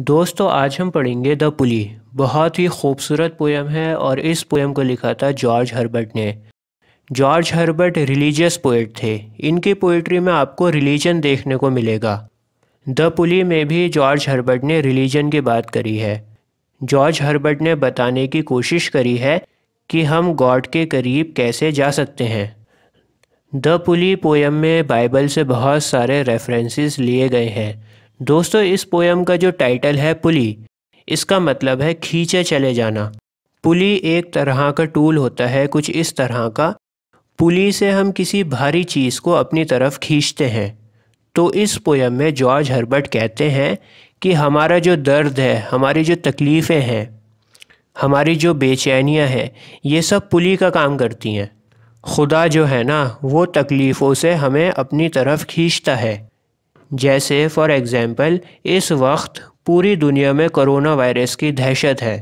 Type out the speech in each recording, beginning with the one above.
दोस्तों आज हम पढ़ेंगे द पुली बहुत ही खूबसूरत पोएम है और इस पोएम को लिखा था जॉर्ज हर्बर्ट ने जॉर्ज हर्बर्ट रिलीजियस पोइट थे इनकी पोइट्री में आपको रिलीजन देखने को मिलेगा द पुली में भी जॉर्ज हर्बर्ट ने रिलीजन की बात करी है जॉर्ज हर्बर्ट ने बताने की कोशिश करी है कि हम गॉड के करीब कैसे जा सकते हैं द पुली पोएम में बाइबल से बहुत सारे रेफरेंसेस लिए गए हैं दोस्तों इस पोएम का जो टाइटल है पुली इसका मतलब है खींचे चले जाना पुली एक तरह का टूल होता है कुछ इस तरह का पुली से हम किसी भारी चीज़ को अपनी तरफ खींचते हैं तो इस पोयम में जॉर्ज हर्बर्ट कहते हैं कि हमारा जो दर्द है हमारी जो तकलीफ़ें हैं हमारी जो बेचैनियाँ हैं ये सब पुली का काम करती हैं खुदा जो है ना वो तकलीफ़ों से हमें अपनी तरफ खींचता है जैसे फॉर एग्ज़ाम्पल इस वक्त पूरी दुनिया में करोना वायरस की दहशत है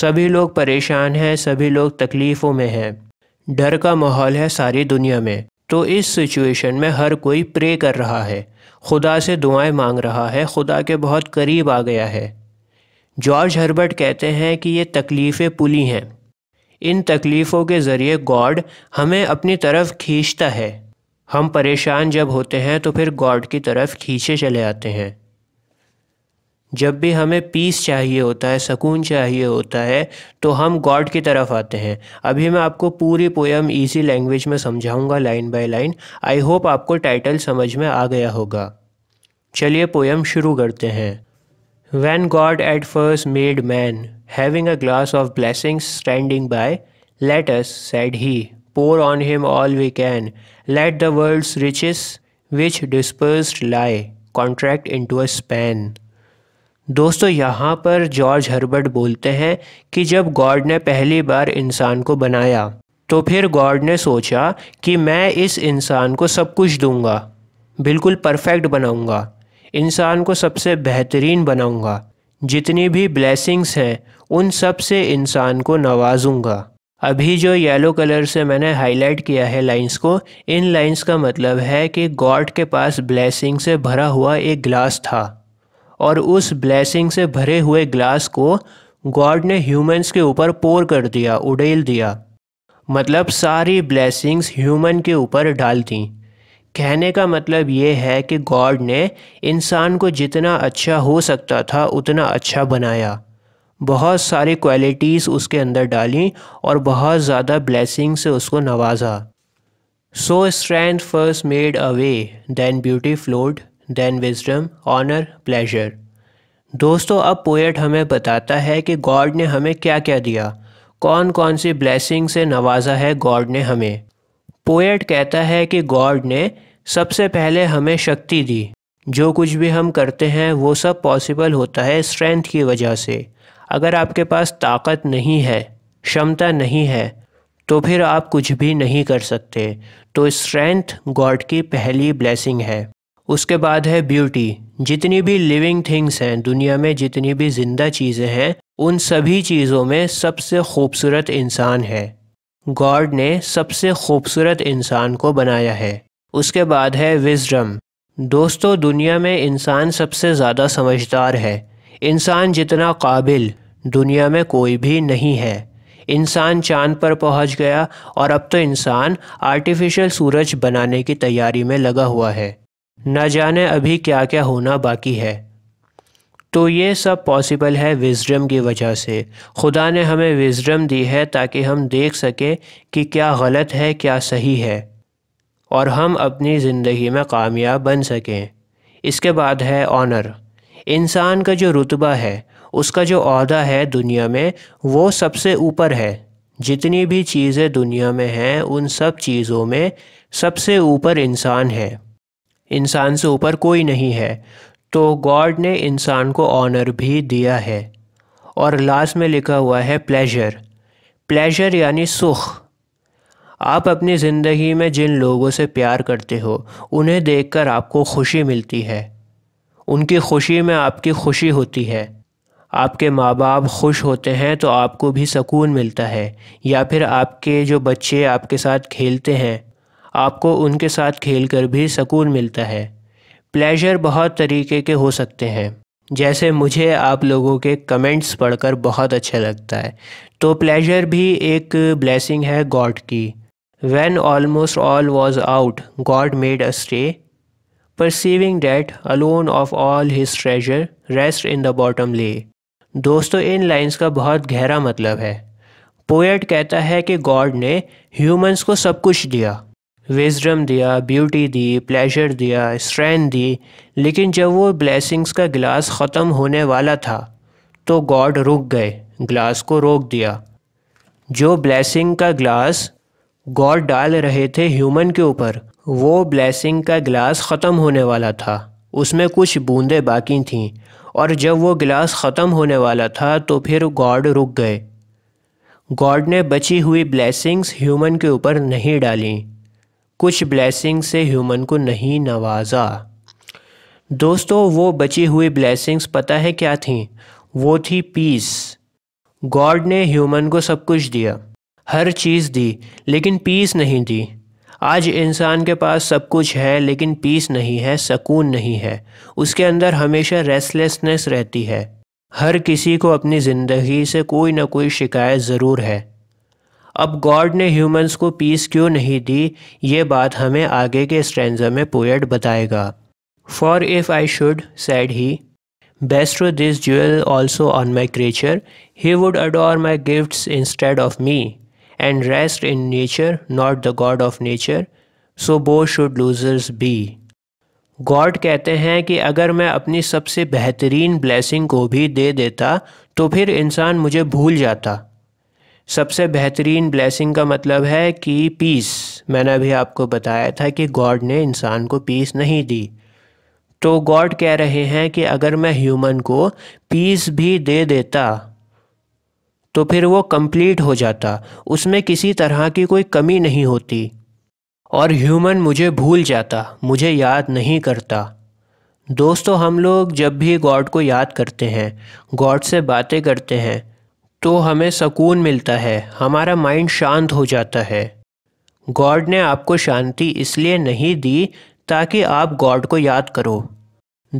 सभी लोग परेशान हैं सभी लोग तकलीफ़ों में हैं डर का माहौल है सारी दुनिया में तो इस सिचुएशन में हर कोई प्रे कर रहा है खुदा से दुआएं मांग रहा है खुदा के बहुत करीब आ गया है जॉर्ज हर्बर्ट कहते हैं कि ये तकलीफ़ें पुली हैं इन तकलीफ़ों के ज़रिए गॉड हमें अपनी तरफ खींचता है हम परेशान जब होते हैं तो फिर गॉड की तरफ खींचे चले आते हैं जब भी हमें पीस चाहिए होता है सुकून चाहिए होता है तो हम गॉड की तरफ आते हैं अभी मैं आपको पूरी पोयम इजी लैंग्वेज में समझाऊंगा line by line I hope आपको टाइटल समझ में आ गया होगा चलिए पोयम शुरू करते हैं when God at first made man having a glass of blessing standing by let us said he pour on him all we can. Let the world's riches, which dispersed lie, contract into a span. दोस्तों यहाँ पर George Herbert बोलते हैं कि जब God ने पहली बार इंसान को बनाया तो फिर गॉड ने सोचा कि मैं इस इंसान को सब कुछ दूंगा बिल्कुल परफेक्ट बनाऊंगा इंसान को सबसे बेहतरीन बनाऊंगा जितनी भी ब्लेसिंग्स हैं उन सब से इंसान को नवाजूंगा अभी जो येलो कलर से मैंने हाईलाइट किया है लाइंस को इन लाइंस का मतलब है कि गॉड के पास ब्लैसिंग से भरा हुआ एक ग्लास था और उस ब्लैसिंग से भरे हुए ग्लास को गॉड ने ह्यूमंस के ऊपर पोर कर दिया उड़ेल दिया मतलब सारी ब्लैसिंग्स ह्यूमन के ऊपर डाल दी कहने का मतलब ये है कि गॉड ने इंसान को जितना अच्छा हो सकता था उतना अच्छा बनाया बहुत सारी क्वालिटीज़ उसके अंदर डाली और बहुत ज़्यादा ब्लेसिंग से उसको नवाजा so strength first made a way then beauty flowed then wisdom honour pleasure दोस्तों अब पोएट हमें बताता है कि गॉड ने हमें क्या क्या दिया कौन कौन सी ब्लेसिंग से नवाजा है गॉड ने हमें पोएट कहता है कि गॉड ने सबसे पहले हमें शक्ति दी जो कुछ भी हम करते हैं वो सब पॉसिबल होता है स्ट्रेंथ की वजह से अगर आपके पास ताकत नहीं है क्षमता नहीं है तो फिर आप कुछ भी नहीं कर सकते तो स्ट्रेंथ गॉड की पहली ब्लेसिंग है उसके बाद है ब्यूटी जितनी भी लिविंग थिंग्स हैं दुनिया में जितनी भी जिंदा चीज़ें हैं उन सभी चीज़ों में सबसे खूबसूरत इंसान है गॉड ने सबसे खूबसूरत इंसान को बनाया है उसके बाद है विजडम दोस्तों दुनिया में इंसान सबसे ज़्यादा समझदार है इंसान जितना काबिल दुनिया में कोई भी नहीं है इंसान चांद पर पहुंच गया और अब तो इंसान आर्टिफिशियल सूरज बनाने की तैयारी में लगा हुआ है न जाने अभी क्या क्या होना बाकी है तो ये सब पॉसिबल है विजडम की वजह से खुदा ने हमें विजडम दी है ताकि हम देख सकें कि क्या गलत है क्या सही है और हम अपनी ज़िंदगी में कामयाब बन सकें इसके बाद है ऑनर इंसान का जो रुतबा है उसका जो अहदा है दुनिया में वो सबसे ऊपर है जितनी भी चीज़ें दुनिया में हैं उन सब चीज़ों में सबसे ऊपर इंसान है इंसान से ऊपर कोई नहीं है तो गॉड ने इंसान को ऑनर भी दिया है और लास्ट में लिखा हुआ है प्लेजर प्लेजर यानी सुख आप अपनी ज़िंदगी में जिन लोगों से प्यार करते हो उन्हें देखकर आपको खुशी मिलती है उनकी खुशी में आपकी खुशी होती है आपके माँ बाप खुश होते हैं तो आपको भी सुकून मिलता है या फिर आपके जो बच्चे आपके साथ खेलते हैं आपको उनके साथ खेल कर भी सुकून मिलता है प्लेजर बहुत तरीके के हो सकते हैं जैसे मुझे आप लोगों के कमेंट्स पढ़कर बहुत अच्छा लगता है तो प्लेजर भी एक ब्लेसिंग है गॉड की when almost all was out God made a stay perceiving that alone of all his treasure rest in the bottom lay दोस्तों इन लाइन्स का बहुत गहरा मतलब है पोएट कहता है कि गॉड ने ह्यूमंस को सब कुछ दिया विजडम दिया ब्यूटी दी प्लेजर दिया स्ट्रेंथ दी लेकिन जब वो ब्लेसिंग्स का गिलास ख़त्म होने वाला था तो गॉड रुक गए ग्लास को रोक दिया जो ब्लेसिंग का ग्लास गॉड डाल रहे थे ह्यूमन के ऊपर वो ब्लेसिंग का गिलास ख़त्म होने वाला था उसमें कुछ बूंदें बाकी थीं और जब वो गिलास ख़त्म होने वाला था तो फिर गॉड रुक गए गॉड ने बची हुई ब्लेसिंग्स ह्यूमन के ऊपर नहीं डाली कुछ ब्लेसिंग्स से ह्यूमन को नहीं नवाजा दोस्तों वो बची हुई ब्लेसिंग्स पता है क्या थी वो थी पीस गॉड ने ह्यूमन को सब कुछ दिया हर चीज़ दी लेकिन पीस नहीं दी आज इंसान के पास सब कुछ है लेकिन पीस नहीं है सकून नहीं है उसके अंदर हमेशा रेस्टलेसनेस रहती है हर किसी को अपनी ज़िंदगी से कोई ना कोई शिकायत ज़रूर है अब गॉड ने ह्यूमंस को पीस क्यों नहीं दी ये बात हमें आगे के स्ट्रेंजा में पोएट बताएगा for if I should said he bestow this jewel also on my creature he would adore my gift instead of me and rest in nature not the God of nature so both should losers B God कहते हैं कि अगर मैं अपनी सबसे बेहतरीन blessing को भी दे देता तो फिर इंसान मुझे भूल जाता सबसे बेहतरीन ब्लेसिंग का मतलब है कि पीस मैंने अभी आपको बताया था कि गॉड ने इंसान को पीस नहीं दी तो गॉड कह रहे हैं कि अगर मैं ह्यूमन को पीस भी दे देता तो फिर वो कंप्लीट हो जाता उसमें किसी तरह की कोई कमी नहीं होती और ह्यूमन मुझे भूल जाता मुझे याद नहीं करता दोस्तों हम लोग जब भी गॉड को याद करते हैं गॉड से बातें करते हैं तो हमें सुकून मिलता है हमारा माइंड शांत हो जाता है गॉड ने आपको शांति इसलिए नहीं दी ताकि आप गॉड को याद करो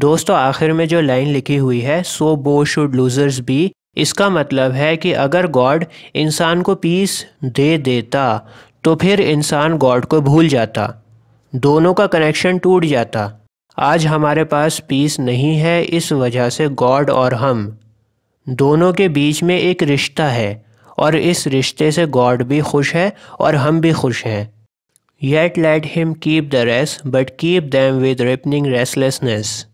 दोस्तों आखिर में जो लाइन लिखी हुई है सो बो शुड लूज़र्स बी इसका मतलब है कि अगर गॉड इंसान को पीस दे देता तो फिर इंसान गॉड को भूल जाता दोनों का कनेक्शन टूट जाता आज हमारे पास पीस नहीं है इस वजह से गॉड और हम दोनों के बीच में एक रिश्ता है और इस रिश्ते से गॉड भी खुश है और हम भी खुश हैं yet let him keep the rest but keep them with repining restlessness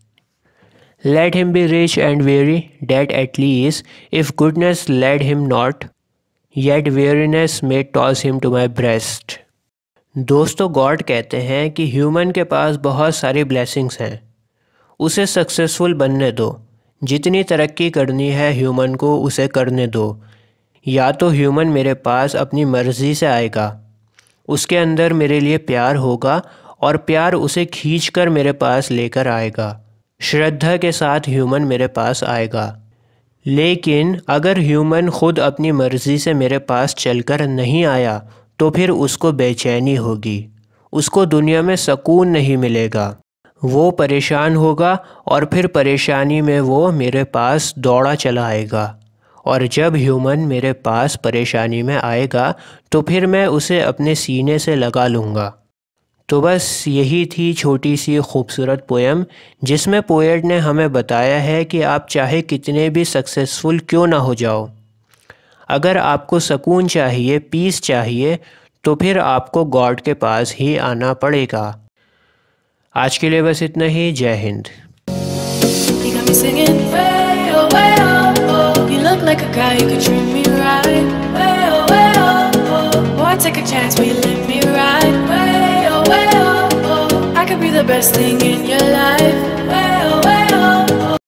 let him be rich and weary that at least if goodness let him not yet weariness may toss him to my breast दोस्तों God कहते हैं कि human के पास बहुत सारी blessings हैं उसे successful बनने दो जितनी तरक्की करनी है ह्यूमन को उसे करने दो या तो ह्यूमन मेरे पास अपनी मर्ज़ी से आएगा उसके अंदर मेरे लिए प्यार होगा और प्यार उसे खींच कर मेरे पास लेकर आएगा श्रद्धा के साथ ह्यूमन मेरे पास आएगा लेकिन अगर ह्यूमन खुद अपनी मर्ज़ी से मेरे पास चलकर नहीं आया तो फिर उसको बेचैनी होगी उसको दुनिया में सकून नहीं मिलेगा वो परेशान होगा और फिर परेशानी में वो मेरे पास दौड़ा चला आएगा और जब ह्यूमन मेरे पास परेशानी में आएगा तो फिर मैं उसे अपने सीने से लगा लूँगा तो बस यही थी छोटी सी खूबसूरत पोएम जिसमें पोएट ने हमें बताया है कि आप चाहे कितने भी सक्सेसफुल क्यों ना हो जाओ अगर आपको सुकून चाहिए पीस चाहिए तो फिर आपको गॉड के पास ही आना पड़ेगा आज के लिए बस इतना ही जय Hind take a chance, will you let me ride? the best thing in your life.